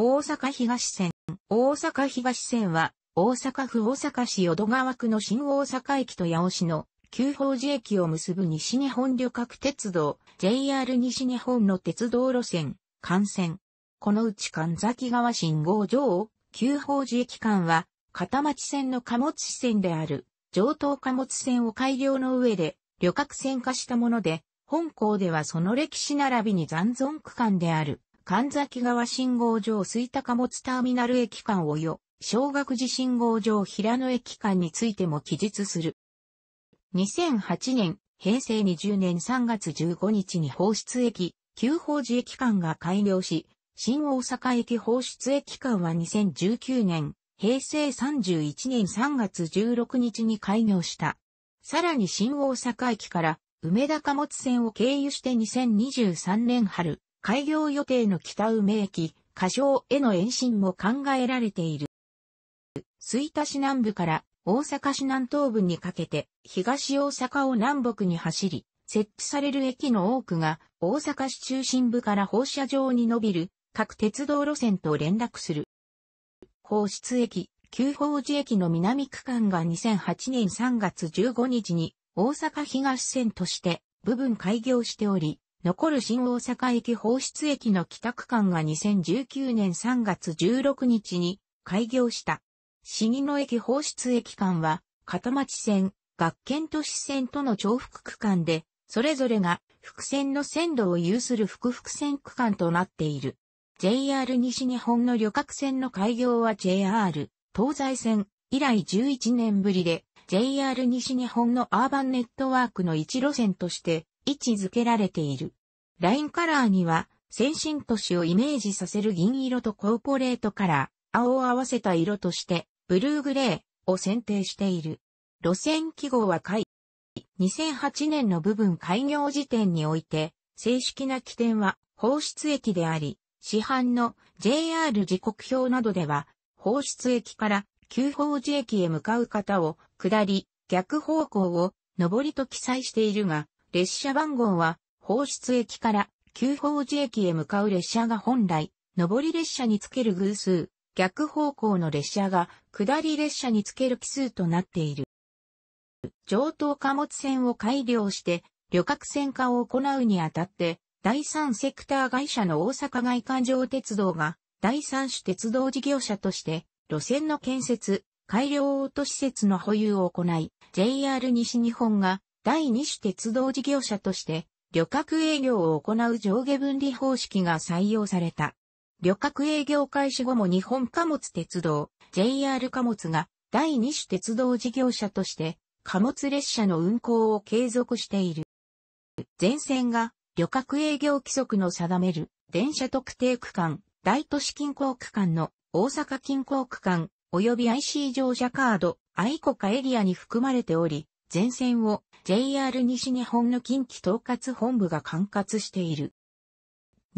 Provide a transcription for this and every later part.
大阪東線。大阪東線は、大阪府大阪市淀川区の新大阪駅と八尾市の旧法寺駅を結ぶ西日本旅客鉄道 JR 西日本の鉄道路線、幹線。このうち神崎川信号上、旧法寺駅間は片町線の貨物支線である上等貨物線を改良の上で旅客線化したもので、本校ではその歴史並びに残存区間である。神崎川信号場水高物ターミナル駅間をよ、小学寺信号場平野駅間についても記述する。2008年、平成20年3月15日に放出駅、旧法寺駅間が開業し、新大阪駅放出駅間は2019年、平成31年3月16日に開業した。さらに新大阪駅から梅田貨物線を経由して2023年春、開業予定の北梅駅、仮称への延伸も考えられている。水田市南部から大阪市南東部にかけて東大阪を南北に走り、設置される駅の多くが大阪市中心部から放射状に伸びる各鉄道路線と連絡する。放出駅、旧宝寺駅の南区間が2008年3月15日に大阪東線として部分開業しており、残る新大阪駅放出駅の北区間が2019年3月16日に開業した。新野駅放出駅間は、片町線、学研都市線との重複区間で、それぞれが複線の線路を有する複複線区間となっている。JR 西日本の旅客線の開業は JR 東西線以来11年ぶりで JR 西日本のアーバンネットワークの一路線として位置づけられている。ラインカラーには、先進都市をイメージさせる銀色とコーポレートカラー、青を合わせた色として、ブルーグレーを選定している。路線記号は海。2008年の部分開業時点において、正式な起点は放出駅であり、市販の JR 時刻表などでは、放出駅から旧放寺駅へ向かう方を下り、逆方向を上りと記載しているが、列車番号は、放出駅から旧宝寺駅へ向かう列車が本来、上り列車につける偶数、逆方向の列車が下り列車につける奇数となっている。上等貨物船を改良して、旅客船化を行うにあたって、第三セクター会社の大阪外環状鉄道が、第三種鉄道事業者として、路線の建設、改良オート施設の保有を行い、JR 西日本が第二種鉄道事業者として、旅客営業を行う上下分離方式が採用された。旅客営業開始後も日本貨物鉄道、JR 貨物が第二種鉄道事業者として貨物列車の運行を継続している。全線が旅客営業規則の定める電車特定区間、大都市近郊区間の大阪近郊区間及び IC 乗車カード、愛国家エリアに含まれており、全線を JR 西日本の近畿統括本部が管轄している。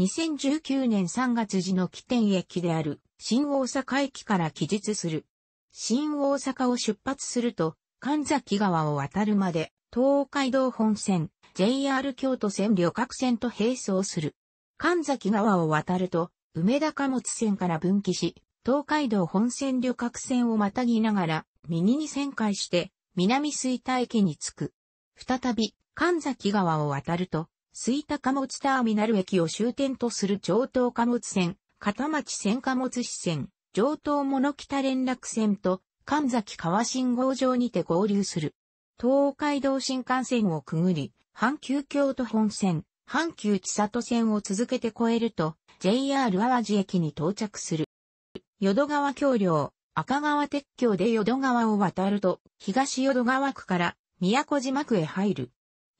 2019年3月時の起点駅である新大阪駅から記述する。新大阪を出発すると、神崎川を渡るまで、東海道本線、JR 京都線旅客船と並走する。神崎川を渡ると、梅田貨物線から分岐し、東海道本線旅客船をまたぎながら、右に旋回して、南水田駅に着く。再び、神崎川を渡ると、水田貨物ターミナル駅を終点とする上東貨物線、片町線貨物支線、上東物北連絡線と、神崎川信号場にて合流する。東海道新幹線をくぐり、阪急京都本線、阪急千里線を続けて越えると、JR 淡路駅に到着する。淀川橋梁、赤川鉄橋で淀川を渡ると、東淀川区から宮古島区へ入る。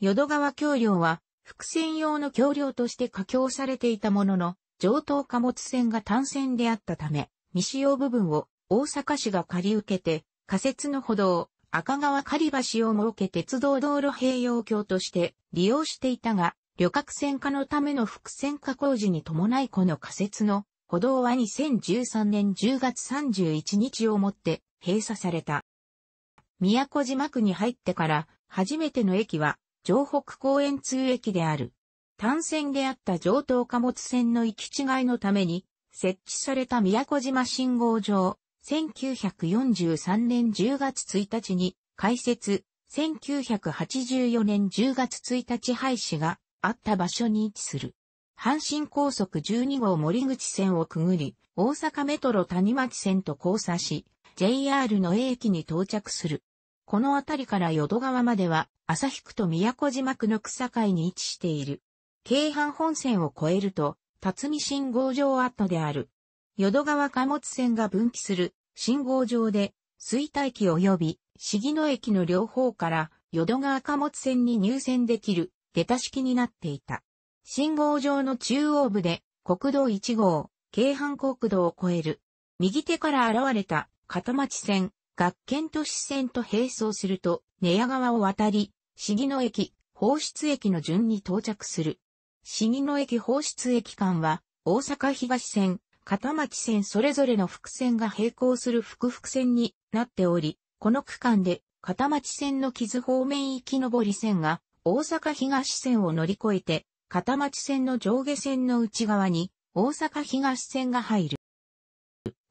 淀川橋梁は、伏線用の橋梁として架橋されていたものの、上等貨物船が単線であったため、未使用部分を大阪市が借り受けて、仮設の歩道、赤川狩橋を設け鉄道道路併用橋として利用していたが、旅客船化のための伏線化工事に伴いこの仮設の歩道は2013年10月31日をもって閉鎖された。宮古島区に入ってから初めての駅は城北公園通駅である。単線であった上等貨物線の行き違いのために設置された宮古島信号場、1943年10月1日に開設、1984年10月1日廃止があった場所に位置する。阪神高速12号森口線をくぐり、大阪メトロ谷町線と交差し、JR の駅に到着する。この辺りから淀川までは、旭区と宮古島区の草海に位置している。京阪本線を越えると、辰巳信号場跡である。淀川貨物線が分岐する信号場で、水田機及び、市野駅の両方から、淀川貨物線に入線できる、出た式になっていた。信号場の中央部で国道1号、京阪国道を越える。右手から現れた片町線、学研都市線と並走すると、寝屋川を渡り、市議野駅、放出駅の順に到着する。市議野駅放出駅間は、大阪東線、片町線それぞれの伏線が並行する複々線になっており、この区間で片町線の木津方面行き上り線が大阪東線を乗り越えて片町線の上下線の内側に、大阪東線が入る。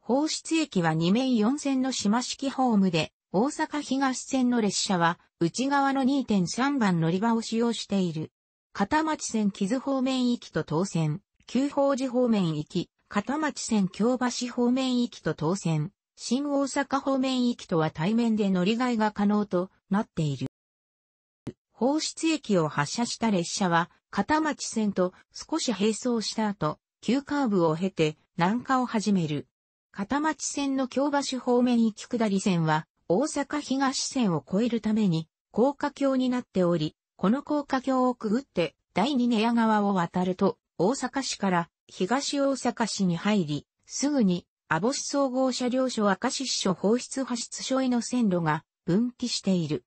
放出駅は2面4線の島式ホームで、大阪東線の列車は、内側の2.3番乗り場を使用している。片町線木津方面行きと当線、旧宝寺方面行き、片町線京橋方面行きと当線、新大阪方面行きとは対面で乗り換えが可能となっている。放出駅を発車した列車は、片町線と少し並走した後、急カーブを経て南下を始める。片町線の京橋方面行き下り線は、大阪東線を越えるために、高架橋になっており、この高架橋をくぐって、第二寝屋川を渡ると、大阪市から東大阪市に入り、すぐに、網干総合車両所明石市所放出発出所への線路が分岐している。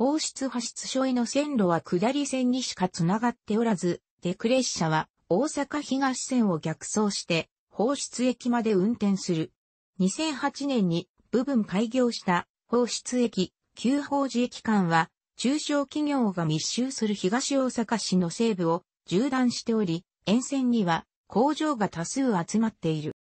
放出派出所への線路は下り線にしかつながっておらず、デクレッャーは大阪東線を逆走して放出駅まで運転する。2008年に部分開業した放出駅、旧法寺駅間は中小企業が密集する東大阪市の西部を縦断しており、沿線には工場が多数集まっている。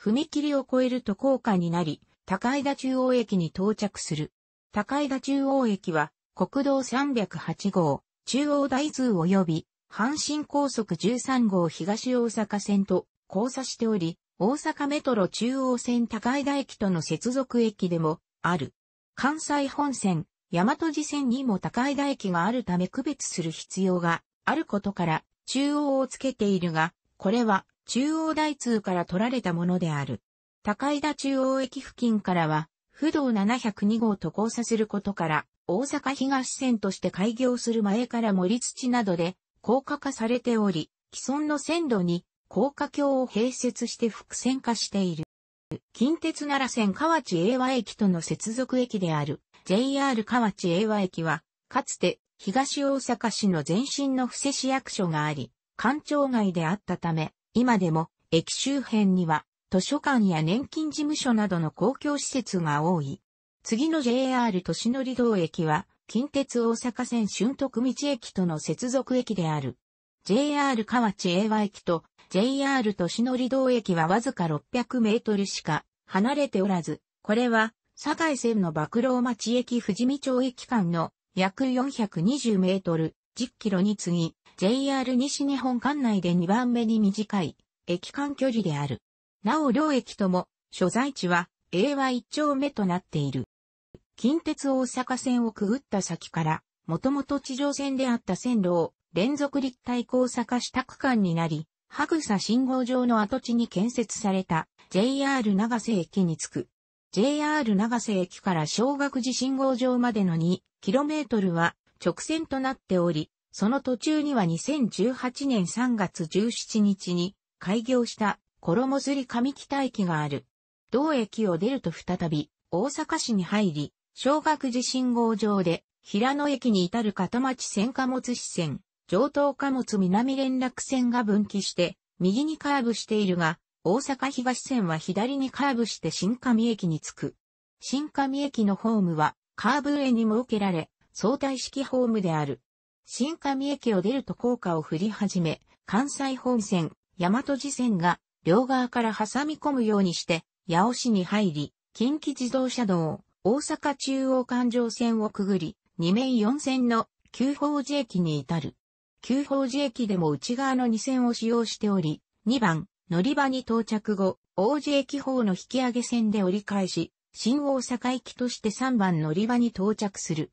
踏切を越えると高架になり、高井田中央駅に到着する。高井田中央駅は、国道308号、中央台通及び、阪神高速13号東大阪線と交差しており、大阪メトロ中央線高井田駅との接続駅でもある。関西本線、大和路線にも高井田駅があるため区別する必要があることから中央をつけているが、これは中央台通から取られたものである。高井田中央駅付近からは不動702号と交差することから、大阪東線として開業する前から森土などで高架化されており、既存の線路に高架橋を併設して複線化している。近鉄奈良線河内英和駅との接続駅である JR 河内英和駅は、かつて東大阪市の前身の伏施市役所があり、官庁街であったため、今でも駅周辺には図書館や年金事務所などの公共施設が多い。次の JR 都市乗り道駅は、近鉄大阪線春徳道駅との接続駅である。JR 河内英和駅と JR 都市乗り道駅はわずか600メートルしか離れておらず、これは、堺線の爆露町駅富士見町駅間の約420メートル、10キロに次ぎ、JR 西日本管内で2番目に短い駅間距離である。なお両駅とも、所在地は、英和一丁目となっている。近鉄大阪線をくぐった先から、もともと地上線であった線路を、連続立体交差化した区間になり、はぐさ信号場の跡地に建設された JR 長瀬駅に着く。JR 長瀬駅から小学寺信号場までの 2km は直線となっており、その途中には2018年3月17日に開業した衣り上北駅がある。同駅を出ると再び、大阪市に入り、小学寺信号場で、平野駅に至る片町線貨物支線、上東貨物南連絡線が分岐して、右にカーブしているが、大阪東線は左にカーブして新上駅に着く。新上駅のホームは、カーブ上に設けられ、相対式ホームである。新上駅を出ると高架を振り始め、関西本線、大和路線が両側から挟み込むようにして、八尾市に入り、近畿自動車道、大阪中央環状線をくぐり、2面4線の旧法寺駅に至る。旧法寺駅でも内側の2線を使用しており、2番、乗り場に到着後、王子駅方の引き上げ線で折り返し、新大阪駅として3番乗り場に到着する。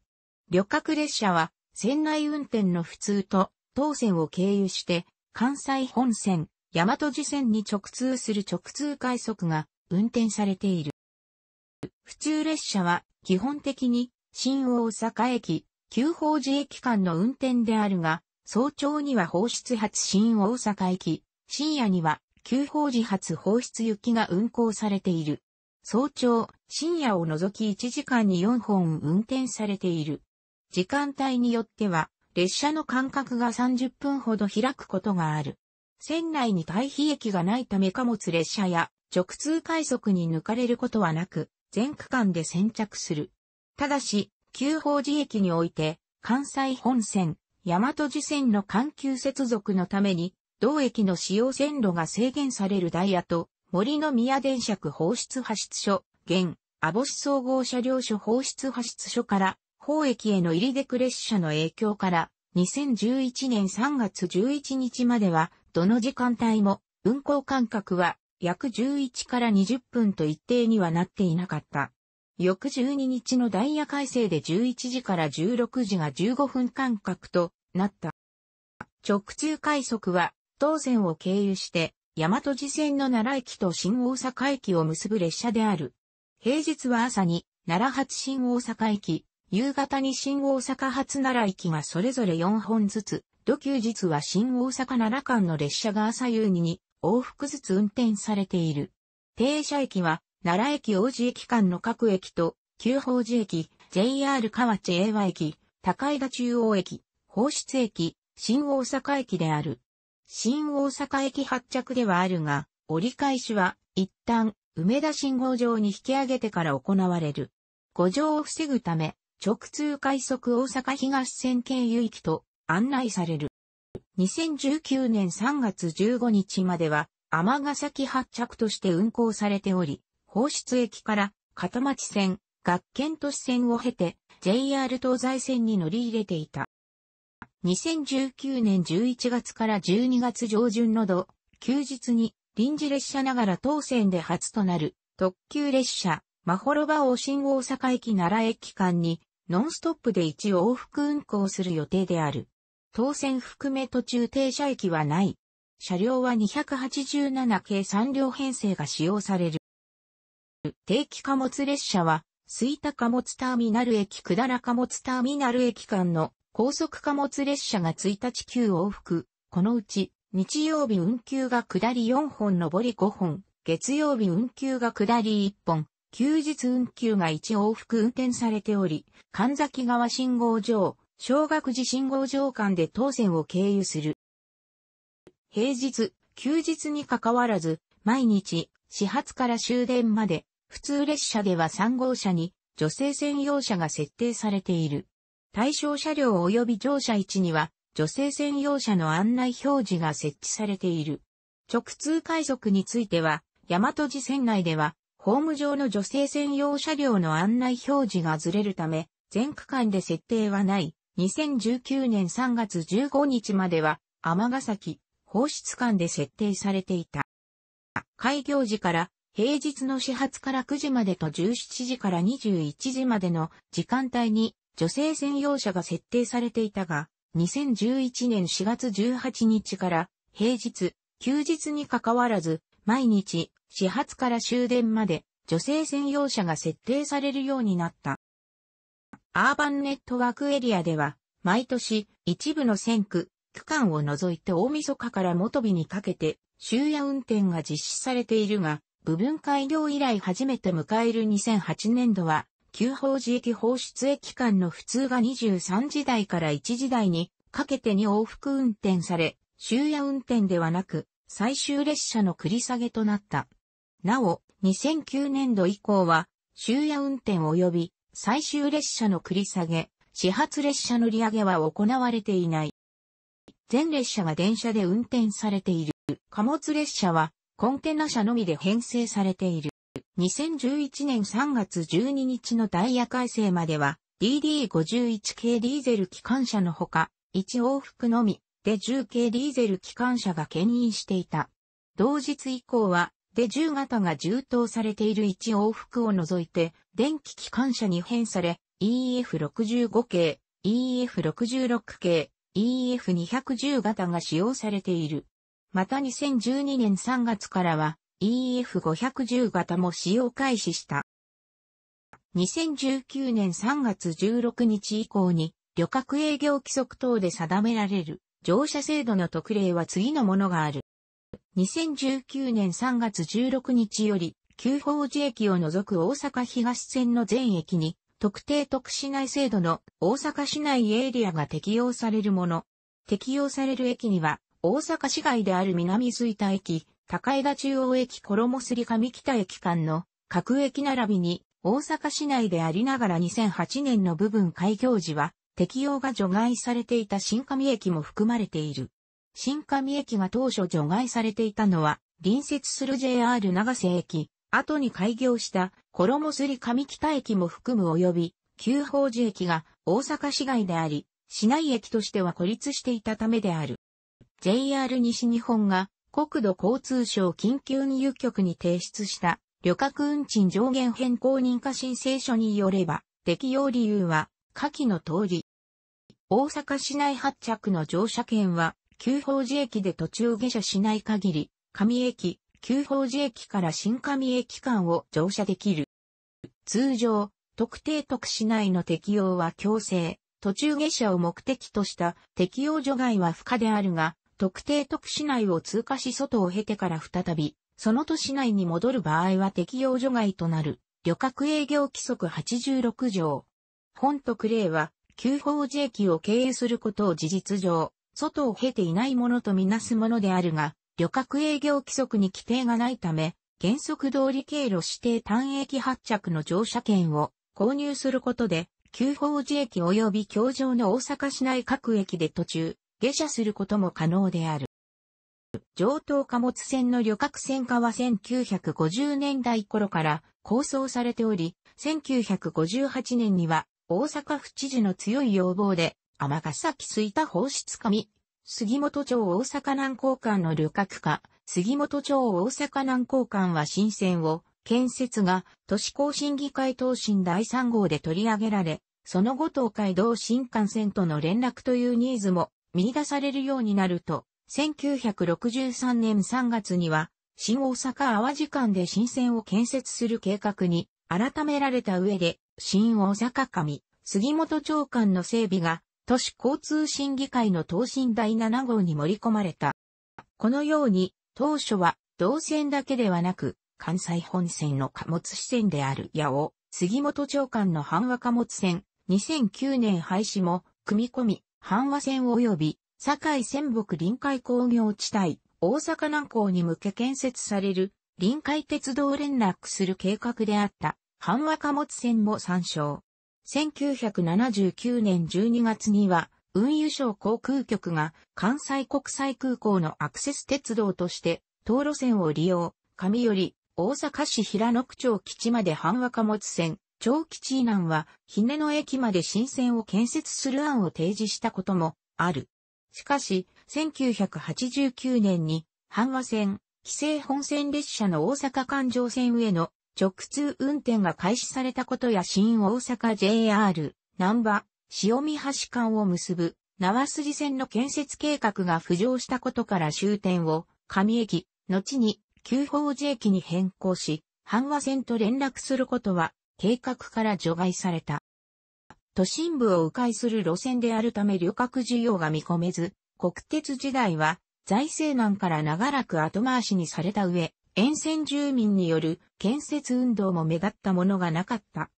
旅客列車は、船内運転の普通と、当線を経由して、関西本線、大和路線に直通する直通快速が運転されている。普通列車は基本的に新大阪駅、旧法寺駅間の運転であるが、早朝には放出発新大阪駅、深夜には旧法寺発放出行きが運行されている。早朝、深夜を除き1時間に4本運転されている。時間帯によっては、列車の間隔が30分ほど開くことがある。船内に退避駅がないため貨物列車や直通快速に抜かれることはなく、全区間で先着する。ただし、旧法寺駅において、関西本線、大和寺線の環球接続のために、同駅の使用線路が制限されるダイヤと、森の宮電車区放出派出所、現、網市総合車両所放出派出所から、法駅への入り出く列車の影響から、2011年3月11日までは、どの時間帯も運行間隔は約11から20分と一定にはなっていなかった。翌12日のダイヤ改正で11時から16時が15分間隔となった。直通快速は当線を経由して大和寺線の奈良駅と新大阪駅を結ぶ列車である。平日は朝に奈良発新大阪駅、夕方に新大阪発奈良駅がそれぞれ4本ずつ土休日は新大阪奈良間の列車が朝夕に往復ずつ運転されている。停車駅は、奈良駅王子駅間の各駅と、旧宝寺駅、JR 河内英和駅、高井田中央駅、放出駅、新大阪駅である。新大阪駅発着ではあるが、折り返しは、一旦、梅田信号場に引き上げてから行われる。誤乗を防ぐため、直通快速大阪東線経由域と案内される。2019年3月15日までは、ヶ崎発着として運行されており、放出駅から片町線、学研都市線を経て JR 東西線に乗り入れていた。2019年11月から12月上旬の度、休日に臨時列車ながら当線で初となる特急列車、マホロバを新大阪駅奈良駅間にノンストップで一往復運行する予定である。当線含め途中停車駅はない。車両は287系3両編成が使用される。定期貨物列車は、水田貨物ターミナル駅下田貨物ターミナル駅間の高速貨物列車が1日9往復。このうち、日曜日運休が下り4本上り5本、月曜日運休が下り1本、休日運休が1往復運転されており、神崎川信号場、小学寺信号場間で当線を経由する。平日、休日にかかわらず、毎日、始発から終電まで、普通列車では3号車に女性専用車が設定されている。対象車両及び乗車位置には女性専用車の案内表示が設置されている。直通快速については、大和路線内では、ホーム上の女性専用車両の案内表示がずれるため、全区間で設定はない。2019年3月15日までは、尼崎、放出館で設定されていた。開業時から平日の始発から9時までと17時から21時までの時間帯に女性専用車が設定されていたが、2011年4月18日から平日、休日にかかわらず、毎日、始発から終電まで女性専用車が設定されるようになった。アーバンネットワークエリアでは、毎年、一部の線区、区間を除いて大晦日から元日にかけて、終夜運転が実施されているが、部分改良以来初めて迎える2008年度は、旧法寺駅放出駅間の普通が23時台から1時台にかけてに往復運転され、終夜運転ではなく、最終列車の繰り下げとなった。なお、2009年度以降は、終夜運転及び最終列車の繰り下げ、始発列車の利上げは行われていない。全列車が電車で運転されている。貨物列車はコンテナ車のみで編成されている。2011年3月12日のダイヤ改正までは DD51 系ディーゼル機関車のほか、1往復のみで10系ディーゼル機関車が牽引していた。同日以降はで10型が充当されている1往復を除いて、電気機関車に変され、EF65 系、EF66 系、EF210 型が使用されている。また2012年3月からは EF510 型も使用開始した。2019年3月16日以降に旅客営業規則等で定められる乗車制度の特例は次のものがある。2019年3月16日より、旧法寺駅を除く大阪東線の全駅に、特定特市内制度の大阪市内エリアが適用されるもの。適用される駅には、大阪市外である南吹田駅、高枝中央駅衣すり上北駅間の各駅並びに、大阪市内でありながら2008年の部分開業時は、適用が除外されていた新上駅も含まれている。新上駅が当初除外されていたのは、隣接する JR 長瀬駅、後に開業した衣すり上北駅も含む及び、旧宝寺駅が大阪市外であり、市内駅としては孤立していたためである。JR 西日本が国土交通省緊急入局に提出した旅客運賃上限変更認可申請書によれば、適用理由は、下記の通り。大阪市内発着の乗車券は、旧法寺駅で途中下車しない限り、上駅、旧法寺駅から新上駅間を乗車できる。通常、特定特市内の適用は強制、途中下車を目的とした適用除外は不可であるが、特定特市内を通過し外を経てから再び、その都市内に戻る場合は適用除外となる、旅客営業規則86条。本特例は、旧法寺駅を経営することを事実上、外を経ていないものとみなすものであるが、旅客営業規則に規定がないため、原則通り経路指定単駅発着の乗車券を購入することで、旧法寺駅及び京上の大阪市内各駅で途中、下車することも可能である。上等貨物船の旅客船化は1950年代頃から構想されており、1958年には大阪府知事の強い要望で天ヶ崎吹田放出紙、杉本町大阪南港間の旅客化、杉本町大阪南港間は新線を、建設が都市更新議会答申第3号で取り上げられ、その後東海道新幹線との連絡というニーズも見出されるようになると、1963年3月には、新大阪淡路間で新線を建設する計画に改められた上で、新大阪上、杉本町間の整備が都市交通審議会の答申第7号に盛り込まれた。このように、当初は、同線だけではなく、関西本線の貨物支線である八尾、杉本長官の阪和貨物線、2009年廃止も、組み込み、阪和線及び、堺仙北臨海工業地帯、大阪南港に向け建設される、臨海鉄道連絡する計画であった、阪和貨物線も参照。1979年12月には、運輸省航空局が関西国際空港のアクセス鉄道として、道路線を利用、上より大阪市平野区町基地まで阪和貨物線、長基地以南は、ね野駅まで新線を建設する案を提示したこともある。しかし、1989年に、阪和線、規制本線列車の大阪環状線上の直通運転が開始されたことや新大阪 JR、南波、塩見橋間を結ぶ、縄筋線の建設計画が浮上したことから終点を、上駅、後に、旧法寺駅に変更し、阪和線と連絡することは、計画から除外された。都心部を迂回する路線であるため旅客需要が見込めず、国鉄時代は財政難から長らく後回しにされた上、沿線住民による建設運動も目立ったものがなかった。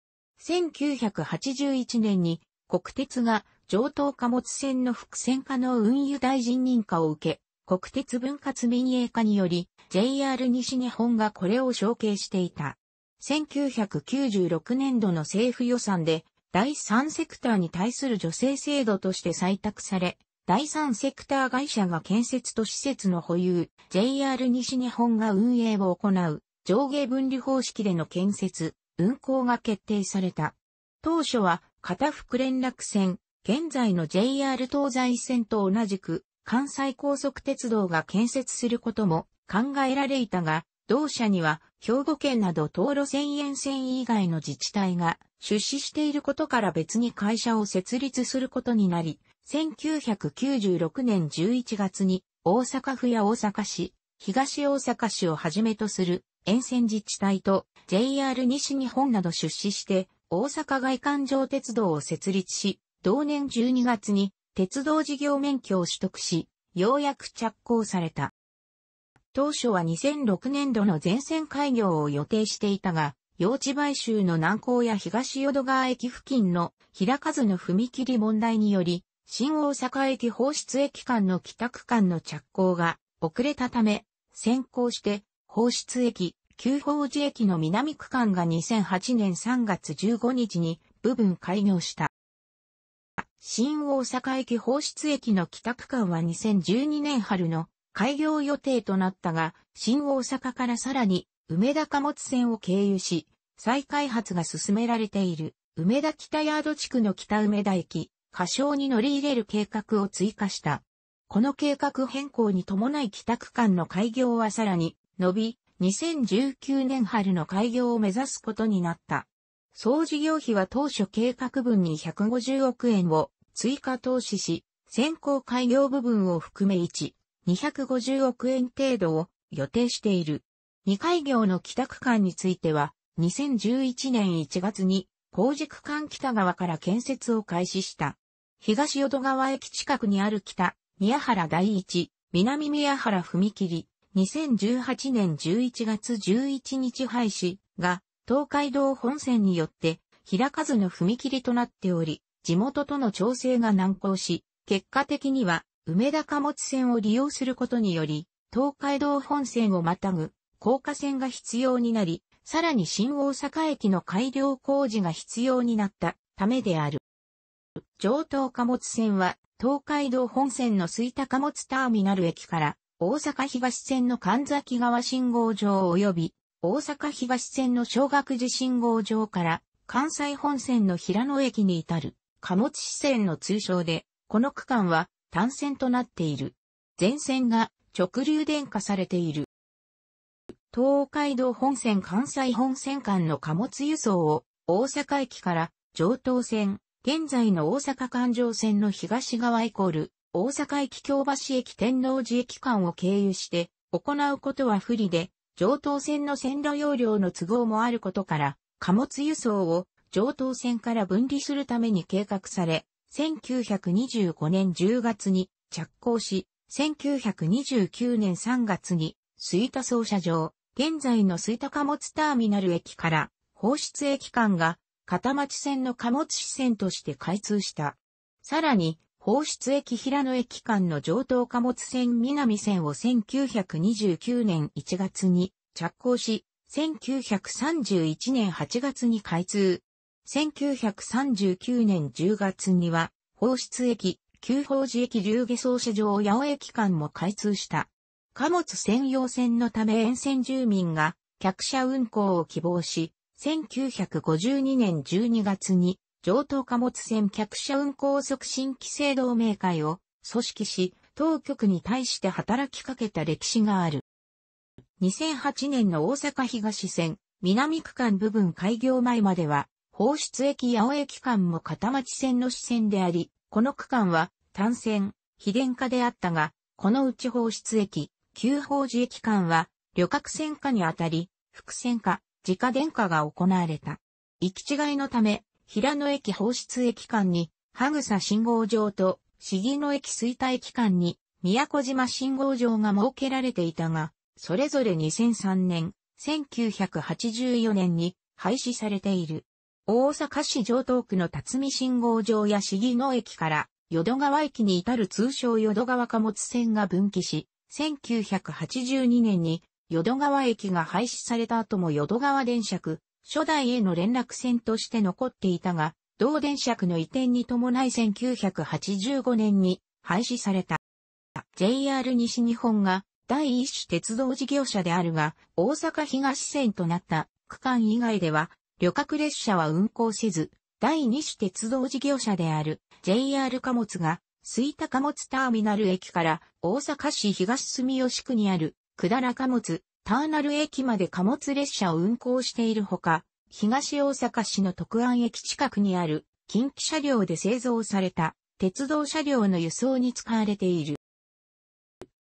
1981年に国鉄が上等貨物船の複線化の運輸大臣認可を受け、国鉄分割民営化により JR 西日本がこれを承継していた。1996年度の政府予算で第三セクターに対する助成制度として採択され、第三セクター会社が建設と施設の保有、JR 西日本が運営を行う、上下分離方式での建設、運行が決定された。当初は、片福連絡線、現在の JR 東西線と同じく、関西高速鉄道が建設することも考えられいたが、同社には兵庫県など道路線沿線以外の自治体が出資していることから別に会社を設立することになり、1996年11月に大阪府や大阪市、東大阪市をはじめとする沿線自治体と JR 西日本など出資して大阪外環状鉄道を設立し、同年12月に鉄道事業免許を取得し、ようやく着工された。当初は2006年度の全線開業を予定していたが、用地買収の難航や東淀川駅付近の開かずの踏切問題により、新大阪駅放出駅間の帰宅間の着工が遅れたため、先行して放出駅、旧宝寺駅の南区間が2008年3月15日に部分開業した。新大阪駅放出駅の帰宅間は2012年春の開業予定となったが、新大阪からさらに梅田貨物線を経由し、再開発が進められている梅田北ヤード地区の北梅田駅、過小に乗り入れる計画を追加した。この計画変更に伴い帰宅間の開業はさらに伸び、2019年春の開業を目指すことになった。総事業費は当初計画分に150億円を追加投資し、先行開業部分を含め1、250億円程度を予定している。未開業の帰宅間については、2011年1月に、工事区間北側から建設を開始した。東淀川駅近くにある北、宮原第一、南宮原踏切、2018年11月11日廃止が、東海道本線によって、開かずの踏切となっており、地元との調整が難航し、結果的には、梅田貨物線を利用することにより、東海道本線をまたぐ、高架線が必要になり、さらに新大阪駅の改良工事が必要になったためである。上東貨物線は、東海道本線の吹田貨物ターミナル駅から、大阪東線の神崎川信号場及び、大阪東線の小学寺信号場から、関西本線の平野駅に至る、貨物支線の通称で、この区間は単線となっている。全線が直流電化されている。東海道本線関西本線間の貨物輸送を大阪駅から上東線、現在の大阪環状線の東側イコール、大阪駅京橋駅天王寺駅間を経由して、行うことは不利で、上等線の線路容量の都合もあることから、貨物輸送を上等線から分離するために計画され、1925年10月に着工し、1929年3月に、水田操車場、現在の水田貨物ターミナル駅から、放出駅間が片町線の貨物支線として開通した。さらに、放出駅平野駅間の上等貨物線南線を1929年1月に着工し、1931年8月に開通。1939年10月には、放出駅、旧宝寺駅竜下総車場八尾駅間も開通した。貨物専用線のため沿線住民が客車運行を希望し、1952年12月に上等貨物船客車運行促進規制同盟会を組織し、当局に対して働きかけた歴史がある。2008年の大阪東線、南区間部分開業前までは、放出駅八尾駅間も片町線の支線であり、この区間は単線、非電化であったが、このうち放出駅、旧法寺駅間は旅客線化にあたり、副線化、直電化が行われた。行き違いのため、平野駅放出駅間に、はぐさ信号場と、市議の駅衰退駅間に、宮古島信号場が設けられていたが、それぞれ2003年、1984年に廃止されている。大阪市城東区の辰巳信号場や市議の駅から、淀川駅に至る通称淀川貨物線が分岐し、1982年に淀川駅が廃止された後も淀川電車区、初代への連絡線として残っていたが、同電車区の移転に伴い1985年に廃止された。JR 西日本が第一種鉄道事業者であるが、大阪東線となった区間以外では、旅客列車は運行せず、第二種鉄道事業者である JR 貨物が、吹田貨物ターミナル駅から大阪市東住吉区にあるだら貨物、ターナル駅まで貨物列車を運行しているほか、東大阪市の特安駅近くにある近畿車両で製造された鉄道車両の輸送に使われている。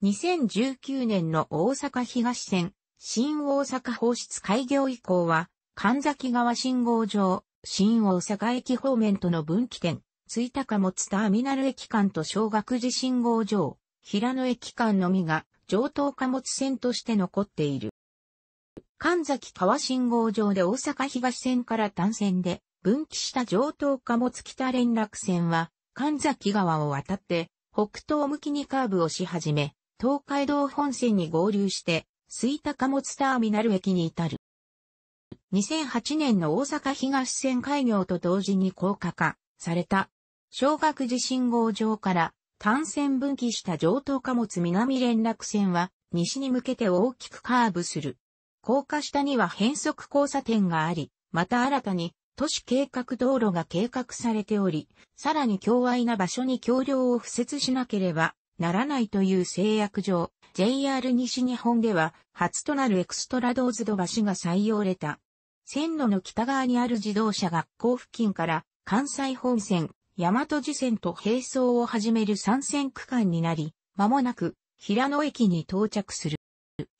2019年の大阪東線、新大阪放出開業以降は、神崎川信号場、新大阪駅方面との分岐点、追高も貨物ターミナル駅間と小学寺信号場、平野駅間のみが上等貨物線として残っている。神崎川信号場で大阪東線から単線で分岐した上等貨物北連絡線は神崎川を渡って北東向きにカーブをし始め、東海道本線に合流して吹田貨物ターミナル駅に至る。2008年の大阪東線開業と同時に高架化された小学寺信号場から単線分岐した上等貨物南連絡線は西に向けて大きくカーブする。高架下には変則交差点があり、また新たに都市計画道路が計画されており、さらに強愛な場所に橋梁を付設しなければならないという制約上、JR 西日本では初となるエクストラドーズド橋が採用れた。線路の北側にある自動車学校付近から関西本線、大和路線と並走を始める参戦区間になり、間もなく平野駅に到着する。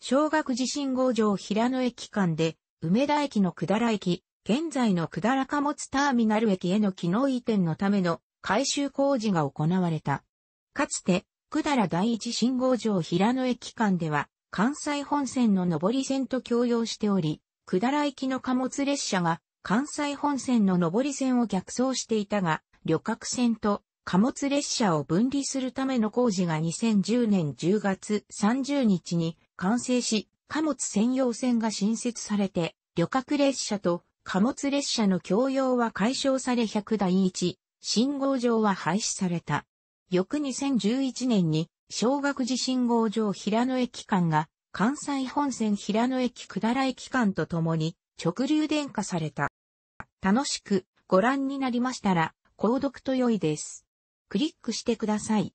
小学地震号上平野駅間で、梅田駅のくだら駅、現在のくだら貨物ターミナル駅への機能移転のための改修工事が行われた。かつて、くだら第一信号場平野駅間では、関西本線の上り線と共用しており、くだら駅の貨物列車が関西本線の上り線を逆走していたが、旅客船と貨物列車を分離するための工事が2010年10月30日に完成し、貨物専用線が新設されて、旅客列車と貨物列車の共用は解消され100台1、信号場は廃止された。翌2011年に、小学寺信号場平野駅間が、関西本線平野駅下良駅間とともに直流電化された。楽しくご覧になりましたら、購読と良いです。クリックしてください。